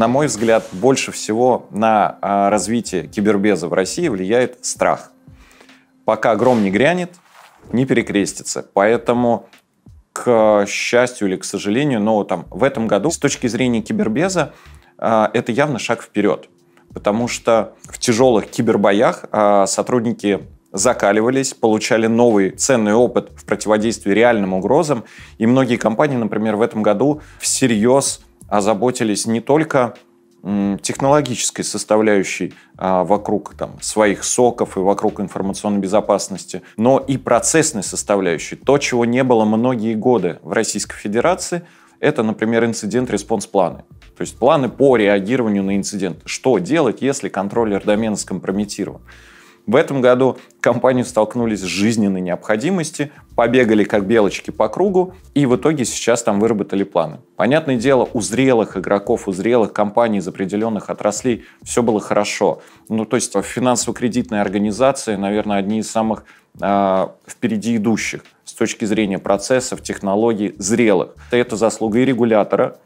на мой взгляд, больше всего на а, развитие кибербеза в России влияет страх. Пока гром не грянет, не перекрестится. Поэтому, к счастью или к сожалению, но там, в этом году с точки зрения кибербеза а, это явно шаг вперед. Потому что в тяжелых кибербоях а, сотрудники закаливались, получали новый ценный опыт в противодействии реальным угрозам. И многие компании, например, в этом году всерьез озаботились не только технологической составляющей а, вокруг там, своих соков и вокруг информационной безопасности, но и процессной составляющей. То, чего не было многие годы в Российской Федерации, это, например, инцидент-респонс-планы. То есть планы по реагированию на инцидент. Что делать, если контроллер домена скомпрометирован? В этом году компании столкнулись с жизненной необходимостью, побегали как белочки по кругу и в итоге сейчас там выработали планы. Понятное дело, у зрелых игроков, у зрелых компаний из определенных отраслей все было хорошо. Ну, то есть а финансово-кредитные организации, наверное, одни из самых э, впереди идущих с точки зрения процессов, технологий, зрелых. Это заслуга и регулятора,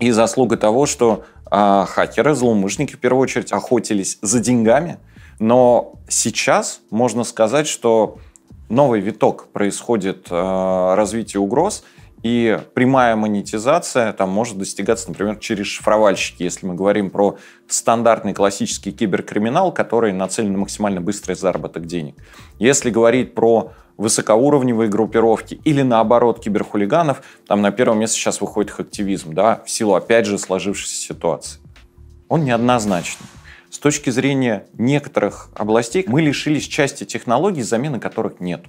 и заслуга того, что э, хакеры, злоумышленники в первую очередь охотились за деньгами – но сейчас можно сказать, что новый виток происходит э, развитие угроз, и прямая монетизация там может достигаться, например, через шифровальщики, если мы говорим про стандартный классический киберкриминал, который нацелен на максимально быстрый заработок денег. Если говорить про высокоуровневые группировки или, наоборот, киберхулиганов, там на первое место сейчас выходит хактивизм, да, в силу, опять же, сложившейся ситуации. Он неоднозначный. С точки зрения некоторых областей мы лишились части технологий, замены которых нет.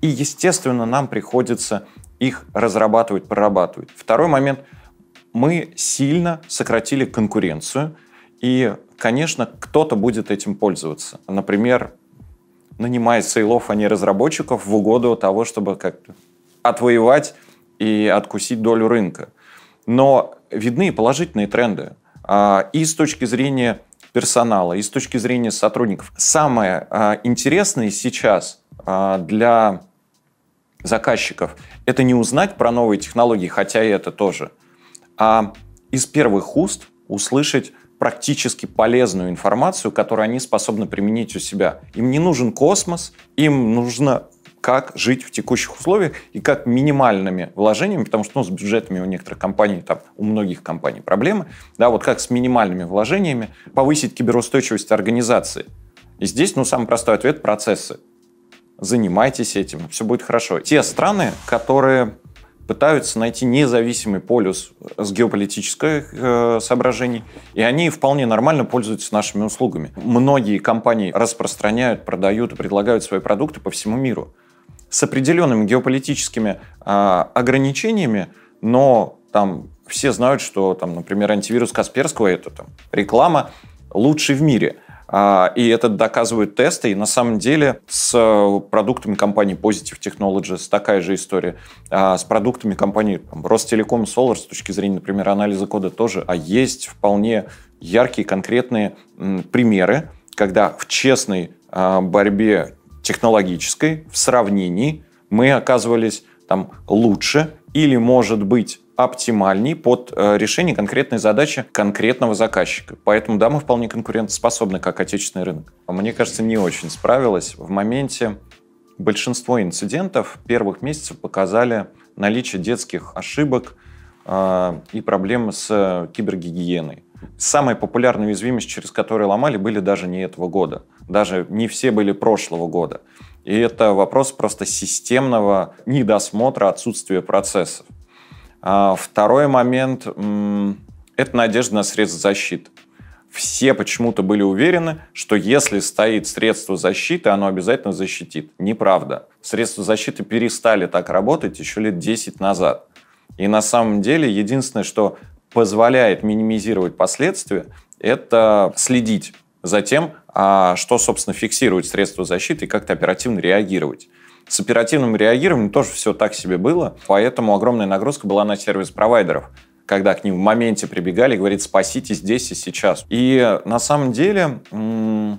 И, естественно, нам приходится их разрабатывать, прорабатывать. Второй момент. Мы сильно сократили конкуренцию, и, конечно, кто-то будет этим пользоваться. Например, нанимая сейлов, а не разработчиков в угоду того, чтобы как-то отвоевать и откусить долю рынка. Но видны положительные тренды. А, и с точки зрения персонала, и с точки зрения сотрудников. Самое а, интересное сейчас а, для заказчиков это не узнать про новые технологии, хотя и это тоже, а из первых уст услышать практически полезную информацию, которую они способны применить у себя. Им не нужен космос, им нужно как жить в текущих условиях и как минимальными вложениями, потому что ну, с бюджетами у некоторых компаний, там, у многих компаний проблемы, да, вот как с минимальными вложениями повысить киберустойчивость организации. И здесь, ну, самый простой ответ – процессы. Занимайтесь этим, все будет хорошо. Те страны, которые пытаются найти независимый полюс э, с геополитических э, соображений, и они вполне нормально пользуются нашими услугами. Многие компании распространяют, продают и предлагают свои продукты по всему миру с определенными геополитическими э, ограничениями, но там все знают, что, там, например, антивирус Касперского – это там, реклама лучший в мире. А, и это доказывают тесты. И на самом деле с э, продуктами компании Positive Technologies такая же история. А, с продуктами компании там, Ростелеком Solar с точки зрения, например, анализа кода тоже. А есть вполне яркие конкретные примеры, когда в честной борьбе технологической в сравнении мы оказывались там лучше или, может быть, оптимальней под э, решение конкретной задачи конкретного заказчика. Поэтому, да, мы вполне конкурентоспособны, как отечественный рынок. Мне кажется, не очень справилась. В моменте большинство инцидентов первых месяцев показали наличие детских ошибок э, и проблемы с э, кибергигиеной. Самая популярная уязвимость, через которую ломали, были даже не этого года. Даже не все были прошлого года. И это вопрос просто системного недосмотра, отсутствия процессов. А, второй момент – это надежда на средства защиты. Все почему-то были уверены, что если стоит средство защиты, оно обязательно защитит. Неправда. Средства защиты перестали так работать еще лет 10 назад. И на самом деле единственное, что позволяет минимизировать последствия, это следить за тем, а, что, собственно, фиксирует средства защиты и как-то оперативно реагировать. С оперативным реагированием тоже все так себе было, поэтому огромная нагрузка была на сервис-провайдеров, когда к ним в моменте прибегали и говорит «спасите здесь и сейчас». И на самом деле мы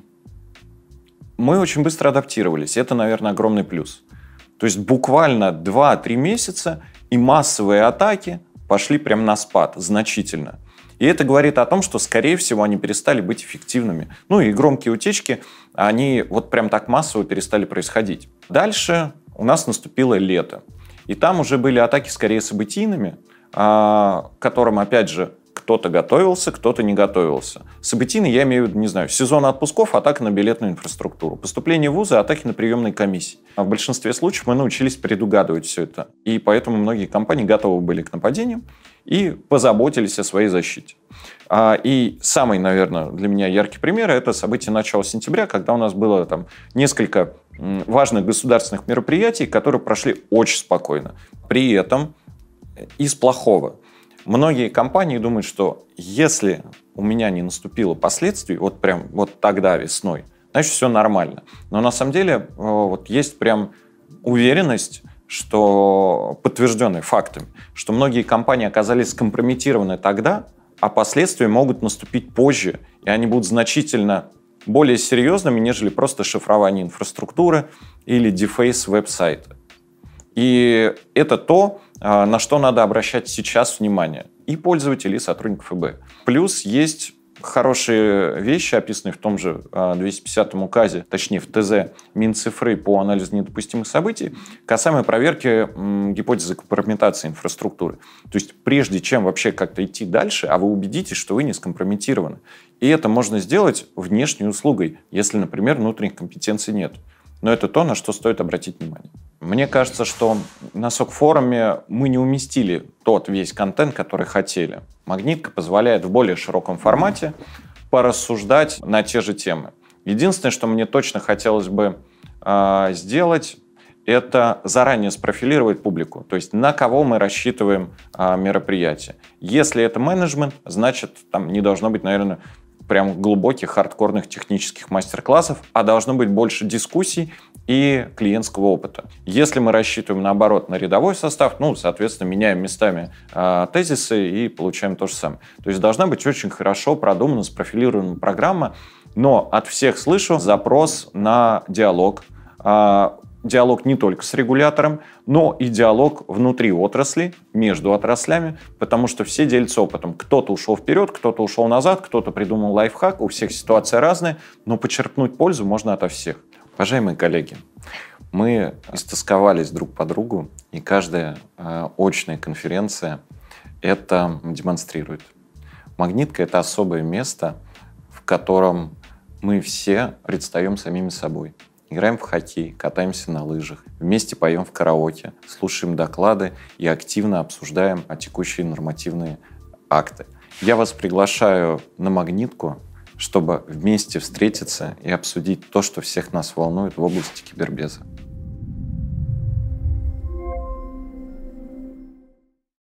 очень быстро адаптировались. Это, наверное, огромный плюс. То есть буквально 2-3 месяца и массовые атаки – пошли прямо на спад значительно. И это говорит о том, что, скорее всего, они перестали быть эффективными. Ну и громкие утечки, они вот прям так массово перестали происходить. Дальше у нас наступило лето. И там уже были атаки скорее событийными, к а, которым, опять же, кто-то готовился, кто-то не готовился. Событийный, я имею в виду, не знаю, сезон отпусков, атака на билетную инфраструктуру, поступление в вузы, атаки на приемные комиссии. А в большинстве случаев мы научились предугадывать все это. И поэтому многие компании готовы были к нападениям и позаботились о своей защите. А, и самый, наверное, для меня яркий пример – это событие начала сентября, когда у нас было там несколько важных государственных мероприятий, которые прошли очень спокойно. При этом э, из плохого Многие компании думают, что если у меня не наступило последствий, вот прям вот тогда весной, значит все нормально. Но на самом деле э, вот есть прям уверенность, что подтвержденные фактами, что многие компании оказались скомпрометированы тогда, а последствия могут наступить позже, и они будут значительно более серьезными, нежели просто шифрование инфраструктуры или дефейс веб-сайта. И это то, а, на что надо обращать сейчас внимание и пользователей, и сотрудников ФБ. Плюс есть хорошие вещи, описанные в том же 250 а, указе, точнее в ТЗ Минцифры по анализу недопустимых событий, касаемо проверки гипотезы компрометации инфраструктуры. То есть прежде чем вообще как-то идти дальше, а вы убедитесь, что вы не скомпрометированы. И это можно сделать внешней услугой, если, например, внутренних компетенций нет но это то, на что стоит обратить внимание. Мне кажется, что на сок-форуме мы не уместили тот весь контент, который хотели. Магнитка позволяет в более широком формате порассуждать на те же темы. Единственное, что мне точно хотелось бы э, сделать, это заранее спрофилировать публику, то есть на кого мы рассчитываем а, мероприятие. Если это менеджмент, значит, там не должно быть, наверное, прям глубоких, хардкорных технических мастер-классов, а должно быть больше дискуссий и клиентского опыта. Если мы рассчитываем, наоборот, на рядовой состав, ну, соответственно, меняем местами э, тезисы и получаем то же самое. То есть должна быть очень хорошо продумана, спрофилирована программа, но от всех слышу запрос на диалог, а, диалог не только с регулятором, но и диалог внутри отрасли, между отраслями, потому что все делятся опытом. Кто-то ушел вперед, кто-то ушел назад, кто-то придумал лайфхак, у всех ситуация разная, но почерпнуть пользу можно ото всех. Уважаемые коллеги, мы истосковались друг по другу, и каждая э, очная конференция это демонстрирует. Магнитка — это особое место, в котором мы все предстаем самими собой играем в хоккей, катаемся на лыжах, вместе поем в караоке, слушаем доклады и активно обсуждаем о текущие нормативные акты. Я вас приглашаю на магнитку, чтобы вместе встретиться и обсудить то, что всех нас волнует в области кибербеза.